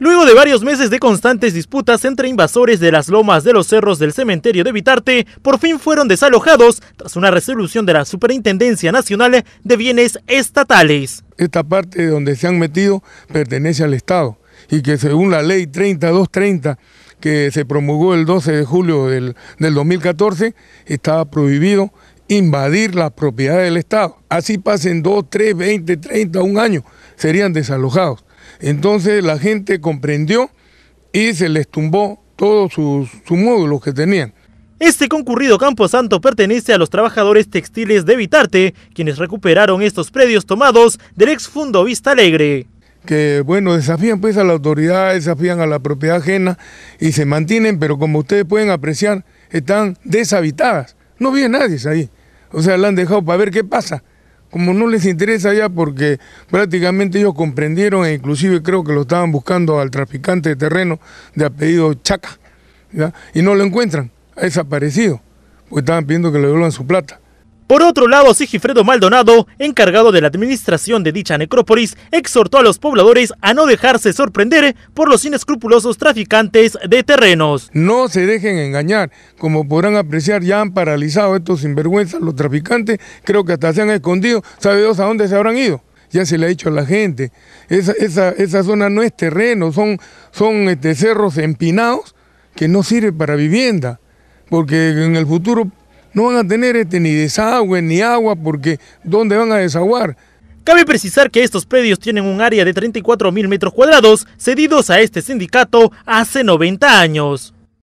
Luego de varios meses de constantes disputas entre invasores de las lomas de los cerros del cementerio de Vitarte, por fin fueron desalojados tras una resolución de la Superintendencia Nacional de Bienes Estatales. Esta parte donde se han metido pertenece al Estado y que según la ley 3230 que se promulgó el 12 de julio del, 2014, estaba prohibido invadir las propiedades del Estado. Así pasen 2, 3, 20, 30, un año, serían desalojados. Entonces la gente comprendió y se les tumbó todos sus, módulos que tenían. Este concurrido Campo Santo pertenece a los trabajadores textiles de Vitarte, quienes recuperaron estos predios tomados del ex Fundo Vista Alegre. Que bueno, desafían pues a la autoridad, desafían a la propiedad ajena y se mantienen, pero como ustedes pueden apreciar, están deshabitadas. No vive nadie ahí. O sea, la han dejado para ver qué pasa como no les interesa ya porque prácticamente ellos comprendieron e inclusive creo que lo estaban buscando al traficante de terreno de apellido Chaca, y no lo encuentran, ha desaparecido, porque estaban pidiendo que le devuelvan su plata. Por otro lado, Sigifredo Maldonado, encargado de la administración de dicha necrópolis, exhortó a los pobladores a no dejarse sorprender por los inescrupulosos traficantes de terrenos. No se dejen engañar, como podrán apreciar ya han paralizado estos sinvergüenzas los traficantes, creo que hasta se han escondido, sabe a dónde se habrán ido ya se le ha dicho a la gente, esa, zona no es terreno, son, son este, cerros empinados que no sirven para vivienda, porque en el futuro no van a tener este, ni desagüe ni agua porque ¿dónde van a desaguar? Cabe precisar que estos predios tienen un área de 34 mil metros cuadrados cedidos a este sindicato hace 90 años.